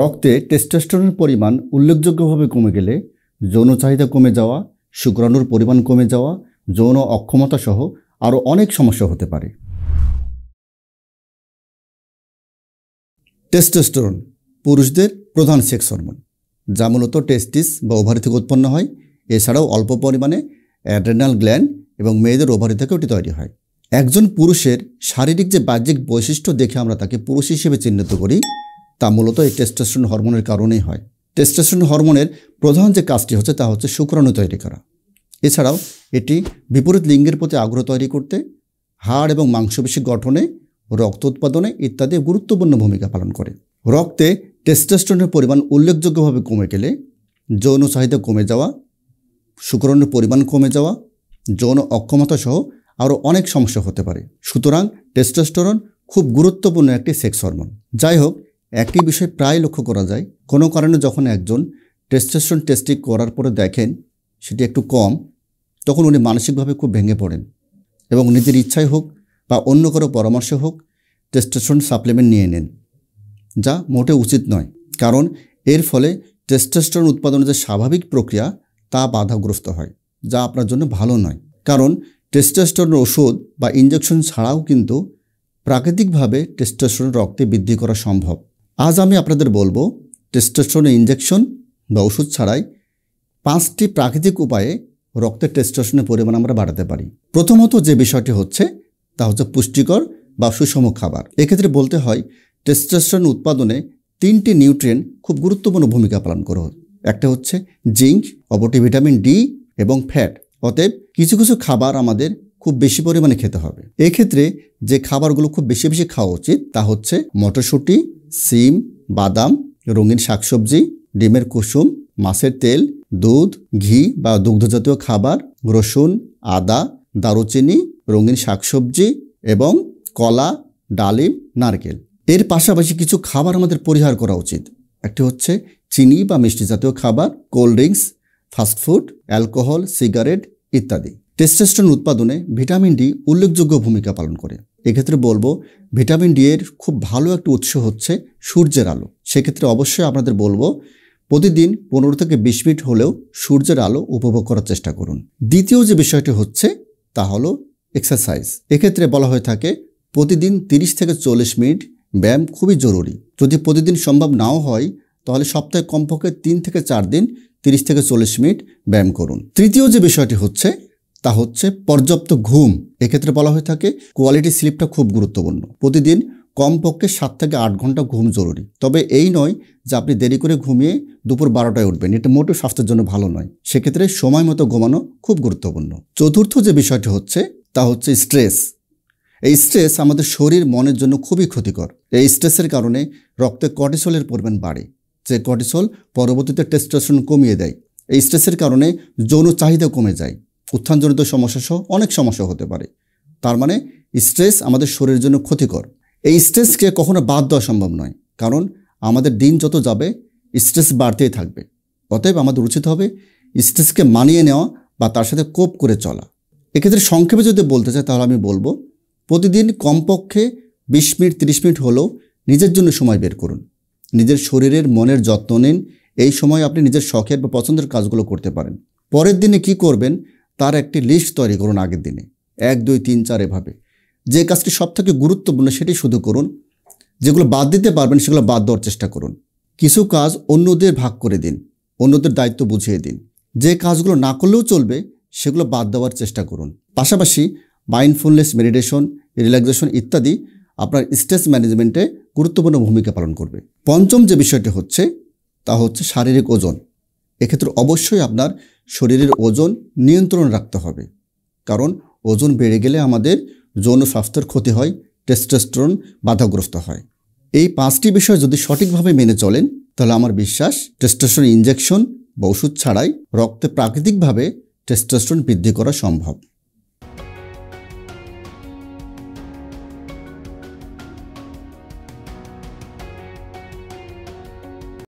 রক্তে টেস্টোস্টেরনের পরিমাণ উল্লেখযোগ্যভাবে কমে গেলে যৌন চাহিদা কমে যাওয়া শুক্রাণুর পরিমাণ কমে যাওয়া যৌন অক্ষমতা সহ আরও অনেক সমস্যা হতে পারে টেস্টোস্টেরন পুরুষদের প্রধান সেক্স হরমোন যা মূলত টেস্টিস বা ওভারি থেকে উৎপন্ন হয় এছাড়াও অল্প পরিমাণে অ্যাড্রেনাল গ্ল্যান্ড এবং মেয়েদের ওভারি থেকে ওটি তৈরি হয় একজন পুরুষের শারীরিক যে বাহ্যিক বৈশিষ্ট্য দেখে আমরা তাকে পুরুষ হিসেবে চিহ্নিত করি তা মূলত এই টেস্টোস্টেরন হরমোনের কারণেই হয় টেস্টোস্টেরন হরমোনের প্রধান যে কাজটি হচ্ছে তা হচ্ছে শুক্রাণু তৈরি করা এছাড়াও এটি বিপরীত লিঙ্গের প্রতি আগ্রহ তৈরি করতে হাড় এবং মাংসপেশি গঠনে রক্ত উৎপাদনে ইত্যাদি গুরুত্বপূর্ণ ভূমিকা পালন করে রক্তে টেস্টোস্টেরনের পরিমাণ উল্লেখযোগ্যভাবে কমে গেলে যৌন চাহিদা কমে যাওয়া শুক্রাণুর পরিমাণ কমে যাওয়া যৌন অক্ষমতা সহ আরও অনেক সমস্যা হতে পারে সুতরাং টেস্টোস্টেরন খুব গুরুত্বপূর্ণ একটি সেক্স হরমোন যাই হোক একই বিষয় প্রায় লক্ষ্য করা যায় কোনো কারণে যখন একজন টেস্টেশন টেস্টি করার পরে দেখেন সেটি একটু কম তখন উনি মানসিকভাবে খুব ভেঙে পড়েন এবং নিজের ইচ্ছায় হোক বা অন্য কারো পরামর্শ হোক টেস্টেশন সাপ্লিমেন্ট নিয়ে নেন যা মোটে উচিত নয় কারণ এর ফলে টেস্টেস্টন উৎপাদনের যে স্বাভাবিক প্রক্রিয়া তা বাধাগ্রস্ত হয় যা আপনার জন্য ভালো নয় কারণ টেস্টেস্টন ওষুধ বা ইঞ্জেকশন ছাড়াও কিন্তু প্রাকৃতিকভাবে টেস্টেস্টন রক্তে বৃদ্ধি করা সম্ভব আজ আমি আপনাদের বলবো টেস্টোস্টেরনের ইঞ্জেকশন বা ওষুধ ছাড়াই পাঁচটি প্রাকৃতিক উপায়ে রক্তের টেস্টোস্টেরনের পরিমাণ আমরা বাড়াতে পারি প্রথমত যে বিষয়টি হচ্ছে তা হচ্ছে পুষ্টিকর বা সুষম খাবার এক্ষেত্রে বলতে হয় টেস্টোস্টেরন উৎপাদনে তিনটি নিউট্রিয়েন্ট খুব গুরুত্বপূর্ণ ভূমিকা পালন করে একটা হচ্ছে জিঙ্ক অপরটি ভিটামিন ডি এবং ফ্যাট অতএব কিছু কিছু খাবার আমাদের খুব বেশি পরিমাণে খেতে হবে এক্ষেত্রে যে খাবারগুলো খুব বেশি বেশি খাওয়া উচিত তা হচ্ছে মটরশুঁটি সিম বাদাম রঙিন শাকসবজি ডিমের কুসুম মাছের তেল দুধ ঘি বা দুগ্ধজাতীয় খাবার রসুন আদা দারুচিনি রঙিন শাকসবজি এবং কলা ডালিম নারকেল এর পাশাপাশি কিছু খাবার আমাদের পরিহার করা উচিত একটি হচ্ছে চিনি বা মিষ্টি জাতীয় খাবার cold drinks fast food alcohol cigarette ইত্যাদি টেস্টেস্টন উৎপাদনে ভিটামিন ডি উল্লেখযোগ্য ভূমিকা পালন করে এক্ষেত্রে বলবো ভিটামিন ডি এর খুব ভালো একটা উৎস হচ্ছে সূর্যের আলো সেক্ষেত্রে অবশ্যই আপনাদের বলবো প্রতিদিন পনেরো থেকে বিশ মিনিট হলেও সূর্যের আলো উপভোগ করার চেষ্টা করুন দ্বিতীয় যে বিষয়টি হচ্ছে তা হলো এক্সারসাইজ এক্ষেত্রে বলা হয়ে থাকে প্রতিদিন তিরিশ থেকে চল্লিশ মিনিট ব্যায়াম খুবই জরুরি যদি প্রতিদিন সম্ভব নাও হয় তাহলে সপ্তাহে কমপক্ষে তিন থেকে চার দিন তিরিশ থেকে চল্লিশ মিনিট ব্যায়াম করুন তৃতীয় যে বিষয়টি হচ্ছে তা হচ্ছে পর্যাপ্ত ঘুম এক্ষেত্রে বলা হয়ে থাকে কোয়ালিটি স্লিপটা খুব গুরুত্বপূর্ণ প্রতিদিন কমপক্ষে সাত থেকে আট ঘন্টা ঘুম জরুরি তবে এই নয় যে আপনি দেরি করে ঘুমিয়ে দুপুর বারোটায় উঠবেন এটা মোটেও স্বাস্থ্যের জন্য ভালো নয় সেক্ষেত্রে সময় মতো ঘুমানো খুব গুরুত্বপূর্ণ চতুর্থ যে বিষয়টি হচ্ছে তা হচ্ছে স্ট্রেস এই স্ট্রেস আমাদের শরীর মনের জন্য খুবই ক্ষতিকর এই স্ট্রেসের কারণে রক্তে কটিসলের পরিমাণ বাড়ে যে কটিসল পরবর্তীতে টেস্টেশন কমিয়ে দেয় এই স্ট্রেসের কারণে যৌন চাহিদা কমে যায় উত্থানজনিত সমস্যা সহ অনেক সমস্যা হতে পারে তার মানে স্ট্রেস আমাদের শরীরের জন্য ক্ষতিকর এই স্ট্রেসকে কখনো বাদ দেওয়া সম্ভব নয় কারণ আমাদের দিন যত যাবে স্ট্রেস বাড়তেই থাকবে অতএব আমাদের উচিত হবে স্ট্রেসকে মানিয়ে নেওয়া বা তার সাথে কোপ করে চলা এক্ষেত্রে সংক্ষেপে যদি বলতে চাই তাহলে আমি বলবো প্রতিদিন কমপক্ষে বিশ মিনিট তিরিশ মিনিট হলেও নিজের জন্য সময় বের করুন নিজের শরীরের মনের যত্ন নিন এই সময় আপনি নিজের শখের বা পছন্দের কাজগুলো করতে পারেন পরের দিনে কি করবেন তার একটি লিস্ট তৈরি করুন আগের দিনে এক দুই তিন চার এভাবে যে কাজটি সবথেকে গুরুত্বপূর্ণ সেটি শুধু করুন যেগুলো বাদ দিতে পারবেন সেগুলো বাদ দেওয়ার চেষ্টা করুন কিছু কাজ অন্যদের ভাগ করে দিন অন্যদের দায়িত্ব বুঝিয়ে দিন যে কাজগুলো না করলেও চলবে সেগুলো বাদ দেওয়ার চেষ্টা করুন পাশাপাশি মাইন্ডফুলনেস মেডিটেশন রিল্যাক্সেশন ইত্যাদি আপনার স্ট্রেস ম্যানেজমেন্টে গুরুত্বপূর্ণ ভূমিকা পালন করবে পঞ্চম যে বিষয়টি হচ্ছে তা হচ্ছে শারীরিক ওজন এক্ষেত্রে অবশ্যই আপনার শরীরের ওজন নিয়ন্ত্রণ রাখতে হবে কারণ ওজন বেড়ে গেলে আমাদের যৌন স্বাস্থ্যের ক্ষতি হয় টেস্টোস্টেরন বাধাগ্রস্ত হয় এই পাঁচটি বিষয় যদি সঠিকভাবে মেনে চলেন তাহলে আমার বিশ্বাস টেস্টোস্টেরন ইঞ্জেকশন বা ওষুধ ছাড়াই রক্তে প্রাকৃতিকভাবে টেস্টোস্টেরন বৃদ্ধি করা সম্ভব